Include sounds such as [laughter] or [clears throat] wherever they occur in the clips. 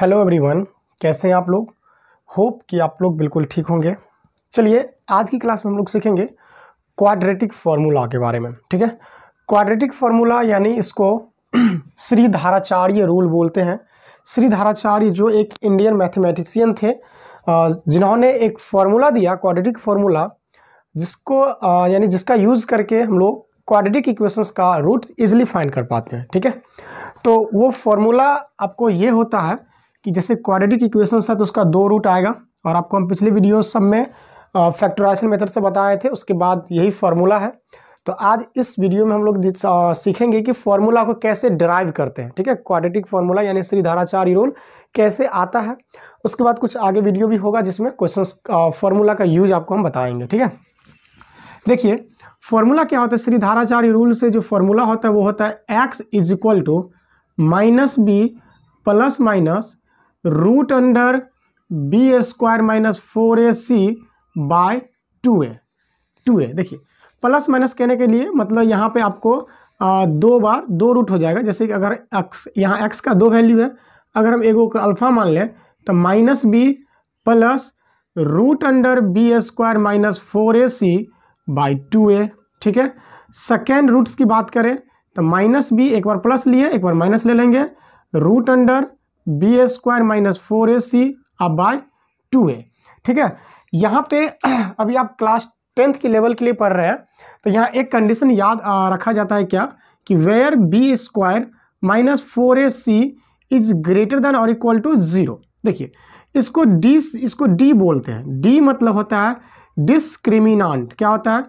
hello everyone कैसे हैं आप लोग होप कि आप लोग बिल्कुल ठीक होंगे चलिए आज की क्लास में हम लोग सीखेंगे क्वाड्रेटिक फार्मूला के बारे में ठीक है क्वाड्रेटिक फार्मूला यानी इसको [clears throat] श्री धाराचार्य रूल बोलते हैं श्री धाराचार्य जो एक इंडियन मैथमेटिशियन थे जिन्होंने एक फार्मूला दिया क्वाड्रेटिक फार्मूला जिसको यानी जिसका यूज़ करके हम लोग क्वाड्रेटिक इक्वेशंस का रूट इजिली फाइंड कर पाते हैं ठीक है तो वो फार्मूला आपको ये होता है कि जैसे क्वाड्रेटिक इक्वेशन है तो उसका दो रूट आएगा और आपको हम पिछले वीडियो सब में फैक्टराइजेशन मेथड से बताए थे उसके बाद यही फार्मूला है तो आज इस वीडियो में हम लोग सीखेंगे कि फार्मूला को कैसे ड्राइव करते हैं ठीक है क्वाड्रेटिक फार्मूला यानी श्रीधाराचार्य रूल कैसे आता है उसके बाद कुछ आगे वीडियो भी होगा जिसमें क्वेश्चन फार्मूला का यूज आपको हम बताएंगे ठीक है देखिए फॉर्मूला क्या होता है श्रीधाराचार्य रूल से जो फॉर्मूला होता है वो होता है x is equal to minus b plus minus root under b square minus four a c by two a two a देखिए प्लस माइनस कहने के लिए मतलब यहाँ पे आपको आ, दो बार दो रूट हो जाएगा जैसे कि अगर एक्स यहाँ एक्स का दो वैल्यू है अगर हम एगो का अल्फ़ा मान लें तो minus b plus root under b square minus four a c by two a ठीक है सेकेंड रूट्स की बात करें तो माइनस बी एक बार प्लस लिए एक बार माइनस ले लेंगे root under b a square minus four a c अब बाय टू ए ठीक है यहाँ पे [clears throat] अभी आप क्लास टेंथ के लेवल के लिए पढ़ रहे हैं तो यहाँ एक कंडीशन याद आ, रखा जाता है क्या कि where b square minus four a c is greater than और इक्वल टू ज़ीरो देखिए इसको डी इसको डी बोलते हैं डी मतलब होता है डिस्क्रिमिनांट क्या होता है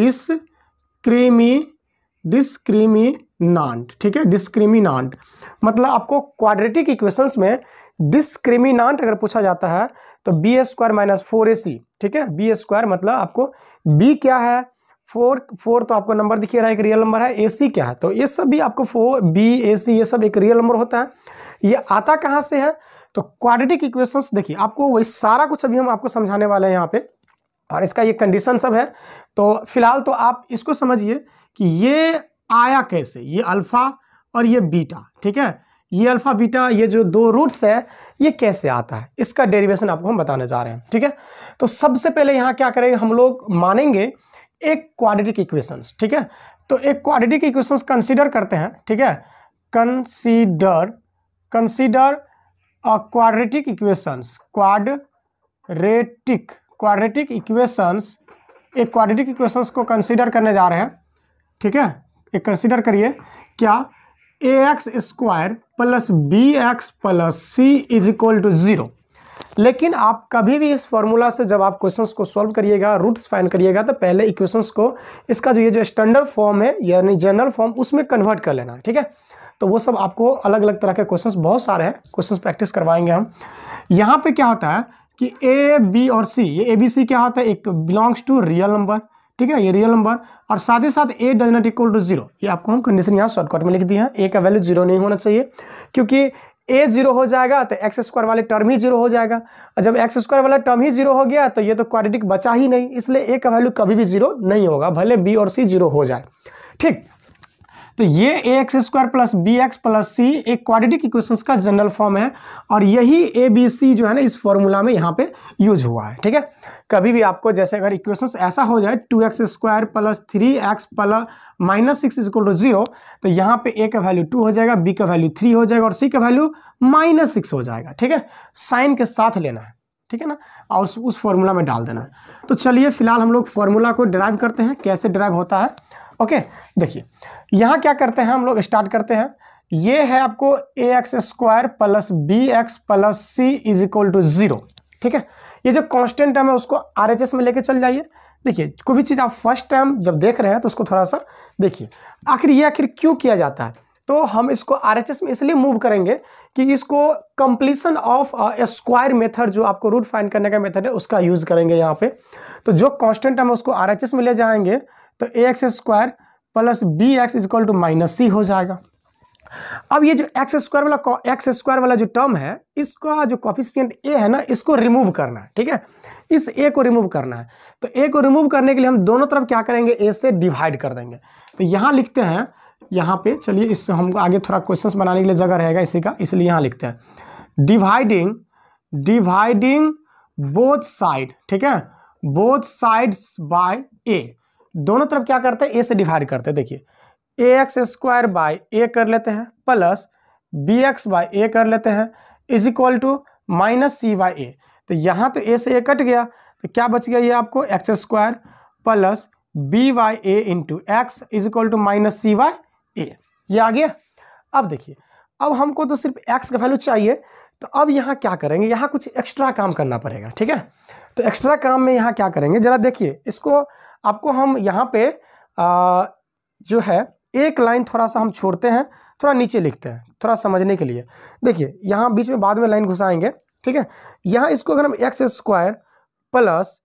डिस्क्रिमी डिस्क्रिमी ट ठीक है डिस्क्रिमिनांट मतलब आपको क्वाड्रेटिक इक्वेशंस में डिस्क्रिमिनांट अगर पूछा जाता है तो b square minus four a c ठीक है बी स्क्वायर मतलब आपको बी क्या है फोर फोर तो आपको नंबर दिखे रहा है एक रियल नंबर है ए सी क्या है तो ये सब भी आपको फोर बी ए सी ये सब एक रियल नंबर होता है ये आता कहाँ से है तो क्वाड्रेटिक इक्वेशंस देखिए आपको वही सारा कुछ अभी हम आपको समझाने वाले हैं यहाँ पे और इसका ये कंडीशन सब है तो फिलहाल तो आप इसको समझिए कि ये आया कैसे ये अल्फ़ा और ये बीटा ठीक है ये अल्फ़ा बीटा ये जो दो रूट्स है ये कैसे आता है इसका डेरिवेशन आपको हम बताने जा रहे हैं ठीक है तो सबसे पहले यहाँ क्या करेंगे हम लोग मानेंगे एक क्वाड्रेटिक इक्वेशंस ठीक है तो एक क्वाड्रेटिक इक्वेशंस कंसीडर करते हैं ठीक है consider consider quadratic equations quadratic quadratic equations एक क्वाड्रेटिक इक्वेशंस को कंसीडर करने जा रहे हैं ठीक है कंसिडर करिए क्या a x square plus b x plus c is equal to zero लेकिन आप कभी भी इस फॉर्मूला से जब आप क्वेश्चंस को सॉल्व करिएगा रूट्स फाइंड करिएगा तो पहले इक्वेशंस को इसका जो ये जो स्टैंडर्ड फॉर्म है यानी जनरल फॉर्म उसमें कन्वर्ट कर लेना है ठीक है तो वो सब आपको अलग अलग तरह के क्वेश्चंस बहुत सारे हैं क्वेश्चंस प्रैक्टिस करवाएंगे हम यहाँ पे क्या होता है कि ए बी और सी ये ए बी सी क्या होता है एक बिलोंग्स टू रियल नंबर ठीक है ये रियल नंबर और साथ ही साथ a does not equal to zero ये आपको हम कंडीशन यहाँ शॉर्टकट में लिख दिया है ए का वैल्यू जीरो नहीं होना चाहिए क्योंकि ए जीरो हो जाएगा तो एक्स स्क्वायर वाले टर्म ही जीरो हो जाएगा और जब एक्स स्क्वायर वाला टर्म ही जीरो हो गया तो ये तो क्वाड्रेटिक बचा ही नहीं इसलिए ए का वैल्यू कभी भी जीरो नहीं होगा भले बी और सी जीरो हो जाए ठीक तो ये a x square plus b x plus c एक क्वाड्रेटिक इक्वेशन का जनरल फॉर्म है और यही ए बी सी जो है ना इस फॉर्मूला में यहाँ पे यूज हुआ है ठीक है कभी भी आपको जैसे अगर इक्वेशन ऐसा हो जाए two x square plus three x plus minus six equal to zero तो यहाँ पे ए का वैल्यू टू हो जाएगा बी का वैल्यू थ्री हो जाएगा और सी का वैल्यू माइनस सिक्स हो जाएगा ठीक है साइन के साथ लेना है ठीक है ना और उस, उस फॉर्मूला में डाल देना है तो चलिए फिलहाल हम लोग फॉर्मूला को ड्राइव करते हैं कैसे ड्राइव होता है ओके देखिए यहाँ क्या करते हैं हम लोग स्टार्ट करते हैं ये है आपको a x square plus b x plus c is equal to zero ठीक है ये जो कांस्टेंट टर्म है उसको आर एच एस में लेके चल जाइए देखिए कोई भी चीज़ आप फर्स्ट टाइम जब देख रहे हैं तो उसको थोड़ा सा देखिए आखिर ये आखिर क्यों किया जाता है तो हम इसको आर में इसलिए मूव करेंगे कि इसको कंप्लीसन ऑफ स्क्वायर मेथड जो आपको रूट फाइंड करने का मेथड है उसका यूज़ करेंगे यहाँ पे तो जो कांस्टेंट हम उसको आर में ले जाएंगे तो a x square plus b x is equal to minus c हो जाएगा अब ये जो एक्स स्क्वायर वाला एक्स स्क्वायर वाला जो टर्म है इसका जो कॉफिशियंट ए है ना इसको रिमूव करना है ठीक है इस ए को रिमूव करना है तो ए को रिमूव करने के लिए हम दोनों तरफ क्या करेंगे ए से डिवाइड कर देंगे तो यहाँ लिखते हैं यहाँ पे चलिए इससे हमको आगे थोड़ा क्वेश्चन बनाने के लिए जगह रहेगा इसी का इसलिए यहाँ लिखते हैं डिवाइडिंग डिवाइडिंग बोथ साइड ठीक है बोथ साइड्स बाय ए दोनों तरफ क्या करते हैं ए से डिवाइड करते हैं देखिए a x square by a कर लेते हैं plus b x by a कर लेते हैं is equal to minus c by a तो यहाँ तो ए से ए कट गया तो क्या बच गया ये आपको x square plus b by a into x is equal to minus c by a ये आ गया अब देखिए अब हमको तो सिर्फ एक्स का वैल्यू चाहिए तो अब यहाँ क्या करेंगे यहाँ कुछ एक्स्ट्रा काम करना पड़ेगा ठीक है तो एक्स्ट्रा काम में यहाँ क्या करेंगे जरा देखिए इसको आपको हम यहाँ पे आ, जो है एक लाइन थोड़ा सा हम छोड़ते हैं थोड़ा नीचे लिखते हैं थोड़ा समझने के लिए देखिए यहाँ बीच में बाद में लाइन घुसाएंगे ठीक है यहाँ इसको अगर हम x square plus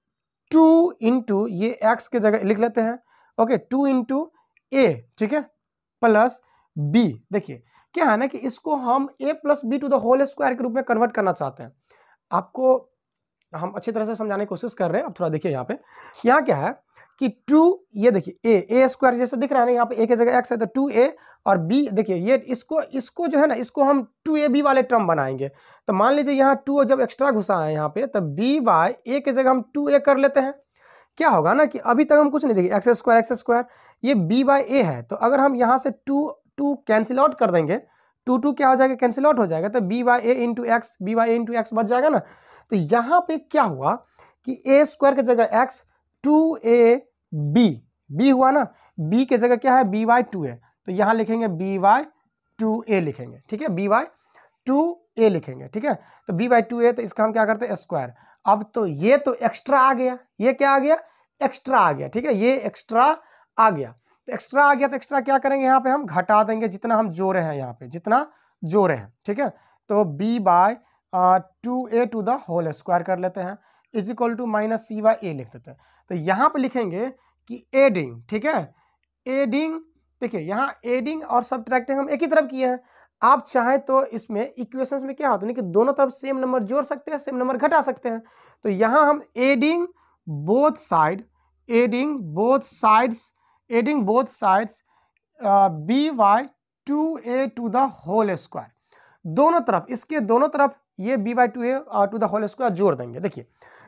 two into ये एक्स के जगह लिख लेते हैं ओके टू इंटू ए ठीक है प्लस बी देखिए क्या है ना कि इसको हम a plus b to the whole square के रूप में कन्वर्ट करना चाहते हैं आपको हम अच्छी तरह से समझाने की कोशिश कर रहे हैं अब थोड़ा देखिए यहाँ पे यहाँ क्या है कि टू ये देखिए ए ए स्क्वायर जैसे दिख रहा है ना यहाँ पे ए के जगह एक्स है तो टू ए और बी देखिए ये इसको इसको जो है ना इसको हम टू ए बी वाले टर्म बनाएंगे तो मान लीजिए यहाँ टू जब एक्स्ट्रा घुसा है यहाँ पे तो बी बाय ए के जगह हम टू ए कर लेते हैं क्या होगा ना कि अभी तक हम कुछ नहीं देखिए एक्स स्क्वायर एक्स स्क्वायर ये बी बाय ए है तो अगर हम यहाँ से टू टू कैंसिल आउट कर देंगे टू टू क्या हो जाएगा कैंसिल आउट हो जाएगा तो b by a into x b by a into x बच जाएगा ना तो यहाँ पे क्या हुआ कि ए स्क्वायर की जगह x two a b b हुआ ना बी के जगह क्या है बी वाई टू ए तो यहाँ लिखेंगे बी वाई टू ए लिखेंगे ठीक है बी वाई टू ए लिखेंगे ठीक है तो बी वाई टू ए तो इसका हम क्या करते हैं स्क्वायर अब तो ये तो एक्स्ट्रा आ गया ये क्या आ गया एक्स्ट्रा आ गया ठीक है ये एक्स्ट्रा आ गया तो एक्स्ट्रा आ गया तो एक्स्ट्रा क्या करेंगे यहाँ पे हम घटा देंगे जितना हम जोड़े हैं यहाँ पे जितना जोड़े हैं ठीक है तो b by two a to the whole square कर लेते हैं is equal to minus c by a लिख देते हैं तो यहाँ पर लिखेंगे कि एडिंग ठीक है एडिंग देखिए यहाँ एडिंग और सब हम एक ही तरफ किए हैं आप चाहें तो इसमें इक्वेशंस में क्या होता है कि दोनों तरफ सेम नंबर जोड़ सकते हैं सेम नंबर घटा सकते हैं तो यहाँ हम adding both side adding both sides adding both sides b by two a to the whole square दोनों तरफ इसके दोनों तरफ ये b by two a to the whole square जोड़ देंगे देखिए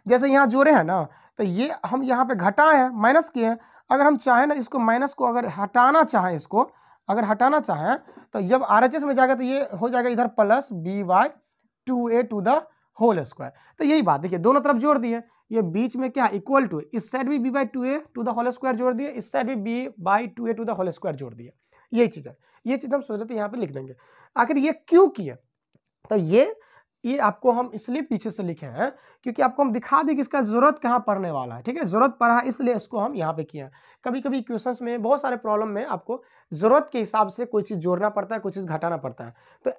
जैसे यहाँ जोड़े हैं ना तो ये हम यहाँ पे घटाए हैं माइनस किए हैं अगर हम चाहें ना इसको माइनस को अगर हटाना चाहें इसको अगर हटाना चाहें तो जब आर में जाएगा तो ये हो जाएगा इधर plus b by two a to the whole square तो यही बात देखिए दोनों तरफ जोड़ दिए ये बीच में क्या इक्वल टू इस साइड भी b by two a to the whole square जोड़ दिए इस साइड भी b by two a to the whole square जोड़ दिए यही चीज़ है ये चीज़ हम सोच रहे थे यहाँ पे लिख देंगे आखिर ये क्यों किए तो ये ये आपको हम इसलिए पीछे से लिखे हैं क्योंकि आपको हम दिखा दें कि इसका ज़रूरत कहाँ पड़ने वाला है ठीक है ज़रूरत पड़ा है इसलिए इसको हम यहाँ पे किए हैं कभी कभी क्वेश्चन में बहुत सारे प्रॉब्लम में आपको ज़रूरत के हिसाब से कोई चीज़ जोड़ना पड़ता है कोई चीज़ घटाना पड़ता है तो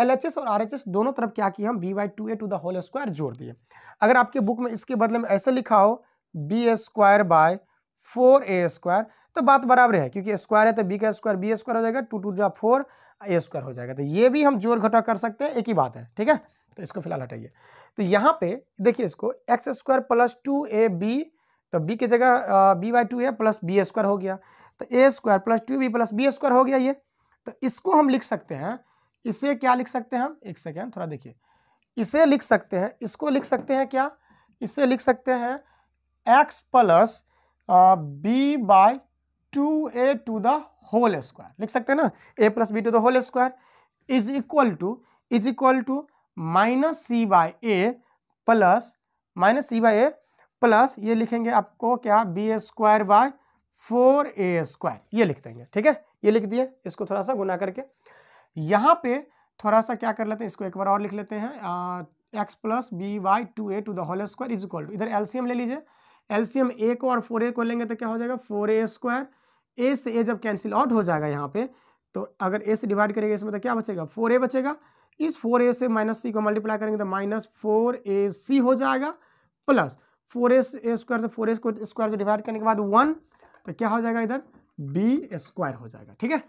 एल और आर दोनों तरफ क्या किए हम b by two a to the whole square जोड़ दिए अगर आपके बुक में इसके बदले में ऐसे लिखा हो b square by four a square तो बात बराबर है क्योंकि स्क्वायर है तो बी का स्क्वायर बी स्क्वायर हो जाएगा टू टू जो फोर ए स्क्वायर हो जाएगा तो ये भी हम जोर घटा कर सकते हैं एक ही बात है ठीक है तो इसको फिलहाल हटाइए तो यहाँ पे देखिए इसको x square plus two a b तो बी की जगह बी बाई टू है प्लस बी स्क्वायर हो गया तो a square plus two b plus b square हो गया ये तो इसको हम लिख सकते हैं इसे क्या लिख सकते हैं हम एक सेकेंड थोड़ा देखिए इसे लिख सकते हैं इसको लिख सकते हैं क्या इसे लिख सकते हैं x plus b by two a to the whole square लिख सकते हैं ना a plus b to the whole square is equal to is equal to minus c by a plus minus c by a plus ये लिखेंगे आपको क्या b a square by four a square ये लिख देंगे ठीक है ये लिख दिए इसको थोड़ा सा गुना करके यहाँ पे थोड़ा सा क्या कर लेते हैं इसको एक बार और लिख लेते हैं x plus b by two a to the whole square is equal to इधर एलसीएम ले लीजिए एलसीएम ए को और फोर ए को लेंगे तो क्या हो जाएगा फोर ए स्क्वायर ए से ए जब कैंसिल आउट हो जाएगा यहाँ पे तो अगर ए से डिवाइड करेंगे इसमें तो क्या बचेगा फोर ए बचेगा इस फोर ए से माइनस सी को मल्टीप्लाई करेंगे तो माइनस फोर ए सी हो जाएगा प्लस फोर ए स्क्वायर से फोर ए स्क्वायर को डिवाइड करने के बाद वन तो क्या हो जाएगा इधर बी स्क्वायर हो जाएगा ठीक है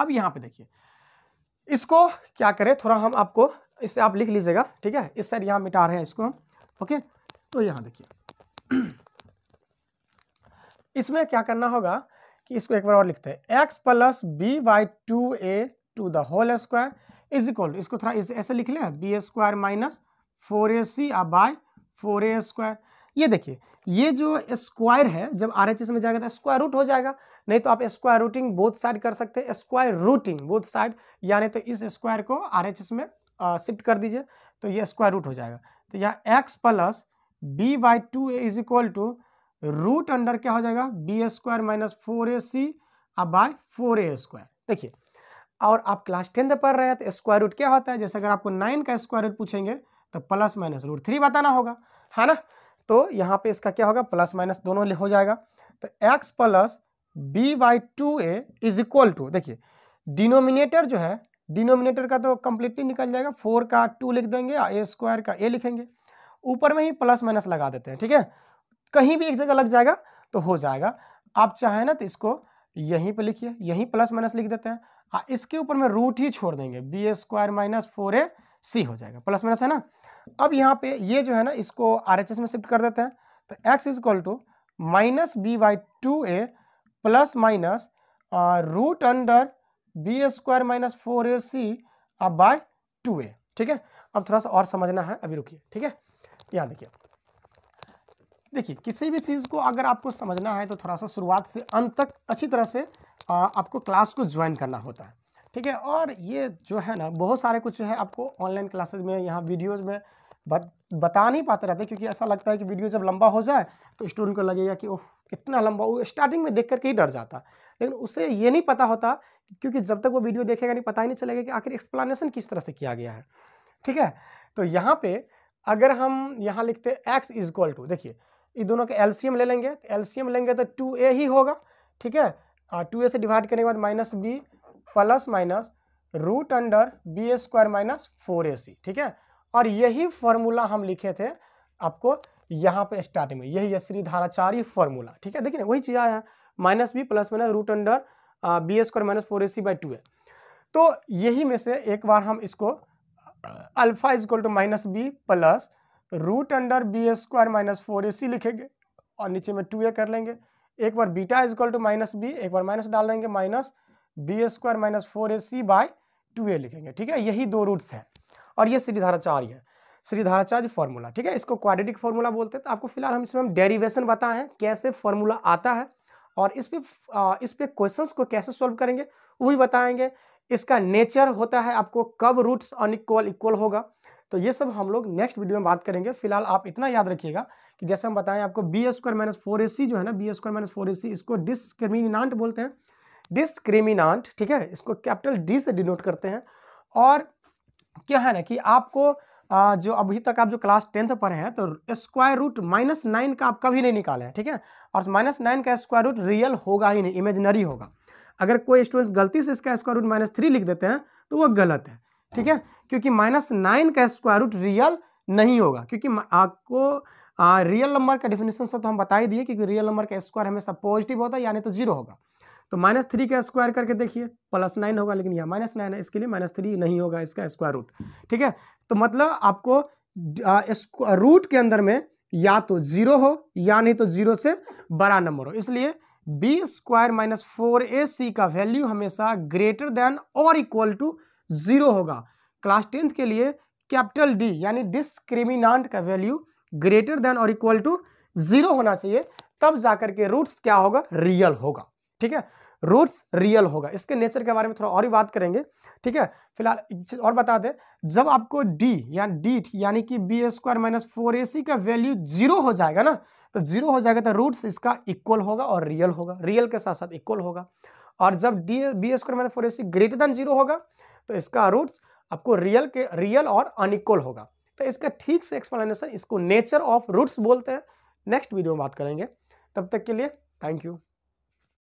अब यहाँ पे देखिए इसको क्या करें थोड़ा हम आपको इससे आप लिख लीजिएगा ठीक है इस साइड यहाँ मिटा रहे हैं इसको हम ओके तो यहाँ देखिए [clears throat] इसमें क्या करना होगा कि इसको एक बार और लिखते हैं x plus b by two a to the whole square is equal इसको थोड़ा इस, ऐसे लिख लें b square minus four a c और बाई फोर ए स्क्वायर ये देखिए ये जो स्क्वायर है जब आर एच एस में जाएगा तो स्क्वायर रूट हो जाएगा नहीं तो आप स्क्वायर रूटिंग बोथ साइड कर सकते हैं स्क्वायर रूटिंग बोथ साइड यानी तो इस स्क्वायर को आर एच एस में शिफ्ट कर दीजिए तो ये स्क्वायर रूट हो जाएगा तो यहाँ x plus b by two a is equal to root under क्या हो जाएगा b square minus four a c अब बाय फोर ए स्क्वायर देखिए और आप क्लास टेंथ पढ़ रहे हैं तो स्क्वायर रूट क्या होता है जैसे अगर आपको नाइन का स्क्वायर रूट पूछेंगे तो प्लस माइनस रूट थ्री बताना होगा है ना तो यहाँ पे इसका क्या होगा प्लस माइनस दोनों हो जाएगा तो x plus b by two a is equal to देखिए डिनोमिनेटर जो है डिनोमिनेटर का तो कंप्लीटली निकल जाएगा फोर का टू लिख देंगे ए स्क्वायर का ए लिखेंगे ऊपर में ही प्लस माइनस लगा देते हैं ठीक है कहीं भी एक जगह लग जाएगा तो हो जाएगा आप चाहें ना तो इसको यहीं पे लिखिए यहीं प्लस माइनस लिख देते हैं इसके ऊपर में रूट ही छोड़ देंगे b square minus four a c हो जाएगा प्लस माइनस है ना अब यहाँ पे ये जो है ना इसको आर में शिफ्ट कर देते हैं तो x is equal to minus b by two a plus minus root under b square minus four a c by two a ठीक है अब थोड़ा सा और समझना है अभी रुकिए ठीक है यहाँ देखिए देखिए किसी भी चीज़ को अगर आपको समझना है तो थोड़ा सा शुरुआत से अंत तक अच्छी तरह से आ, आपको क्लास को ज्वाइन करना होता है ठीक है और ये जो है ना बहुत सारे कुछ है आपको ऑनलाइन क्लासेज में यहाँ वीडियोज़ में बत, बता नहीं पाते रहते क्योंकि ऐसा लगता है कि वीडियो जब लंबा हो जाए तो स्टूडेंट को लगेगा कि ओह कितना लंबा वो स्टार्टिंग में देख करके ही डर जाता लेकिन उसे ये नहीं पता होता क्योंकि जब तक वो वीडियो देखेगा नहीं पता ही नहीं चलेगा कि आखिर एक्सप्लानेशन किस तरह से किया गया है ठीक है तो यहाँ पे अगर हम यहाँ लिखते हैं एक्स इज इक्वल टू देखिए ये दोनों का एलसीएम ले लेंगे एलसीएम लेंगे तो टू ए ही होगा ठीक है टू ए से डिवाइड करने के बाद minus b plus minus root under b a square minus four a c ठीक है और यही फॉर्मूला हम लिखे थे आपको यहाँ पे स्टार्टिंग में यही है श्रीधाराचारी फॉर्मूला ठीक है देखिए ना वही चीज़ आया है minus b plus minus root under b a square minus four a c by two a तो यही में से एक बार हम इसको alpha is equal to minus b plus root under b square minus four a c लिखेंगे और नीचे में टू ए कर लेंगे एक बार beta is equal to minus b एक बार माइनस डाल देंगे minus b square minus four a c by two a लिखेंगे ठीक है यही दो रूट्स हैं और ये श्रीधाराचार्य है श्रीधाराचार्य फॉर्मूला ठीक है इसको क्वाड्रेटिक फॉर्मूला बोलते हैं तो आपको फिलहाल हम इसमें हम डेरिवेशन बताए हैं कैसे फॉर्मूला आता है और इस पर इस पर क्वेश्चन को कैसे सॉल्व करेंगे वही बताएंगे इसका नेचर होता है आपको कब रूट्स अनइक्वल इक्वल होगा तो ये सब हम लोग नेक्स्ट वीडियो में बात करेंगे फिलहाल आप इतना याद रखिएगा कि जैसे हम बताएं आपको b square minus four a c जो है ना b square minus four a c इसको डिस्क्रिमिनाट बोलते हैं डिस्क्रिमिनाट ठीक है इसको कैपिटल डी से डिनोट करते हैं और क्या है ना कि आपको जो अभी तक आप जो क्लास टेंथ पर हैं तो स्क्वायर रूट माइनस नाइन का आप कभी नहीं निकाले हैं ठीक है और माइनस नाइन का स्क्वायर रूट रियल होगा ही नहीं इमेजनरी होगा अगर कोई स्टूडेंट्स गलती से इसका स्क्वायर रूट माइनस थ्री लिख देते हैं तो वो गलत है ठीक है क्योंकि माइनस नाइन का स्क्वायर रूट रियल नहीं होगा क्योंकि आपको आ, रियल नंबर का डिफिनेशन से तो हम बता ही दिए क्योंकि रियल नंबर का स्क्वायर हमेशा पॉजिटिव होता है यानी तो जीरो होगा तो माइनस थ्री का स्क्वायर करके देखिए प्लस नाइन होगा लेकिन यहाँ माइनस नाइन है इसके लिए माइनस थ्री नहीं होगा इसका स्क्वायर रूट ठीक है तो मतलब आपको रूट के अंदर में या तो जीरो हो या नहीं तो जीरो से बड़ा नंबर हो इसलिए b square minus four a c का वैल्यू हमेशा ग्रेटर देन और इक्वल टू जीरो होगा क्लास टेंथ के लिए कैपिटल डी यानी डिस्क्रिमिनेंट का वैल्यू ग्रेटर देन और इक्वल टू जीरो होना चाहिए तब जाकर के रूट्स क्या होगा रियल होगा ठीक है रूट्स रियल होगा इसके नेचर के बारे में थोड़ा और ही बात करेंगे ठीक है फिलहाल और बता दें जब आपको डी या डी यानी कि b square minus four a c का वैल्यू जीरो हो जाएगा ना तो जीरो हो जाएगा तो रूट्स इसका इक्वल होगा और रियल होगा रियल के साथ साथ इक्वल होगा और जब D b square minus four a c greater than zero होगा तो इसका रूट्स आपको रियल के रियल और अनइक्वल होगा तो इसका ठीक से एक्सप्लेनेशन इसको नेचर ऑफ रूट्स बोलते हैं नेक्स्ट वीडियो में बात करेंगे तब तक के लिए थैंक यू